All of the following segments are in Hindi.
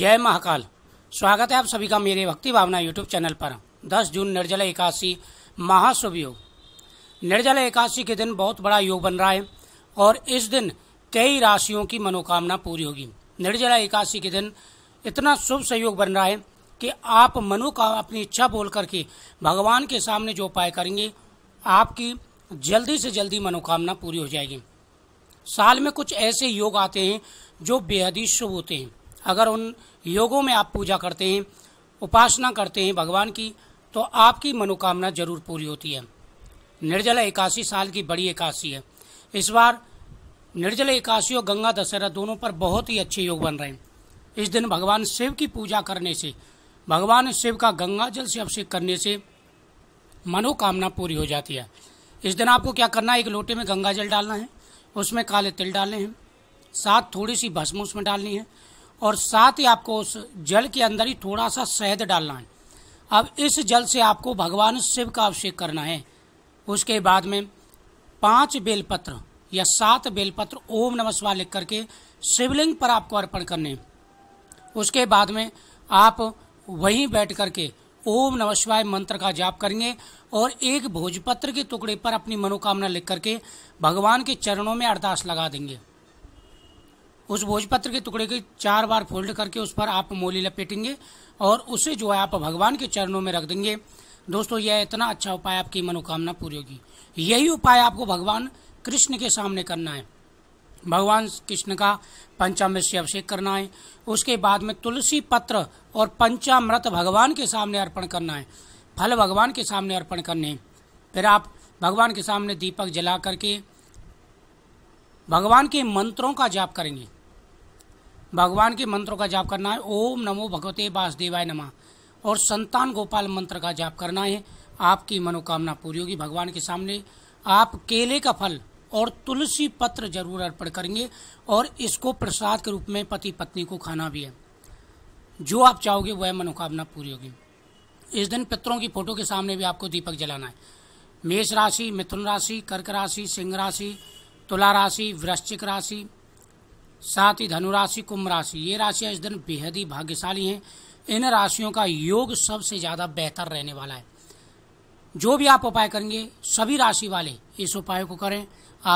जय महाकाल स्वागत है आप सभी का मेरे भक्ति भावना यूट्यूब चैनल पर 10 जून निर्जला एकादशी महाशुभ योग निर्जला एकादशी के दिन बहुत बड़ा योग बन रहा है और इस दिन कई राशियों की मनोकामना पूरी होगी निर्जला एकादशी के दिन इतना शुभ सहयोग बन रहा है कि आप मनोकाम अपनी इच्छा बोल करके भगवान के सामने जो उपाय करेंगे आपकी जल्दी से जल्दी मनोकामना पूरी हो जाएगी साल में कुछ ऐसे योग आते हैं जो बेहद ही शुभ होते हैं अगर उन योगों में आप पूजा करते हैं उपासना करते हैं भगवान की तो आपकी मनोकामना जरूर पूरी होती है निर्जला एकासी साल की बड़ी एकासी है इस बार निर्जल एकासी और गंगा दशहरा दोनों पर बहुत ही अच्छे योग बन रहे हैं इस दिन भगवान शिव की पूजा करने से भगवान शिव का गंगा जल से अभिषेक करने से मनोकामना पूरी हो जाती है इस दिन आपको क्या करना है एक लोटे में गंगा जल डालना है उसमें काले तिल डालने हैं साथ थोड़ी सी भस्म उसमें डालनी है और साथ ही आपको उस जल के अंदर ही थोड़ा सा शहद डालना है अब इस जल से आपको भगवान शिव का अभिषेक करना है उसके बाद में पांच बेलपत्र या सात बेलपत्र ओम नमः शिवाय लिख करके शिवलिंग पर आपको अर्पण करने उसके बाद में आप वहीं बैठ करके ओम नमः शिवाय मंत्र का जाप करेंगे और एक भोजपत्र के टुकड़े पर अपनी मनोकामना लिख करके भगवान के चरणों में अरदास लगा देंगे उस भोजपत्र के टुकड़े के चार बार फोल्ड करके उस पर आप मोली लपेटेंगे और उसे जो है आप भगवान के चरणों में रख देंगे दोस्तों यह इतना अच्छा उपाय आपकी मनोकामना पूरी होगी यही उपाय आपको भगवान कृष्ण के सामने करना है भगवान कृष्ण का पंचामृत से अभिषेक करना है उसके बाद में तुलसी पत्र और पंचामृत भगवान के सामने अर्पण करना है फल भगवान के सामने अर्पण करने फिर आप भगवान के सामने दीपक जला करके भगवान के मंत्रों का जाप करेंगे भगवान के मंत्रों का जाप करना है ओम नमो भगवते वासुदेवाय नमः और संतान गोपाल मंत्र का जाप करना है आपकी मनोकामना पूरी होगी भगवान के सामने आप केले का फल और तुलसी पत्र जरूर अर्पण करेंगे और इसको प्रसाद के रूप में पति पत्नी को खाना भी है जो आप चाहोगे वह मनोकामना पूरी होगी इस दिन पितरों की फोटो के सामने भी आपको दीपक जलाना है मेष राशि मिथुन राशि कर्क राशि सिंह राशि तुला राशि वृश्चिक राशि साथ ही धनुराशि कुंभ राशि ये राशियां इस दिन बेहद ही भाग्यशाली हैं इन राशियों का योग सबसे ज़्यादा बेहतर रहने वाला है जो भी आप उपाय करेंगे सभी राशि वाले इस उपाय को करें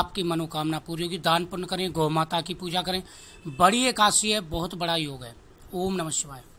आपकी मनोकामना पूरी होगी दान पुण्य करें गौ माता की पूजा करें बड़ी एकादशी है बहुत बड़ा योग है ओम नमः शिवाय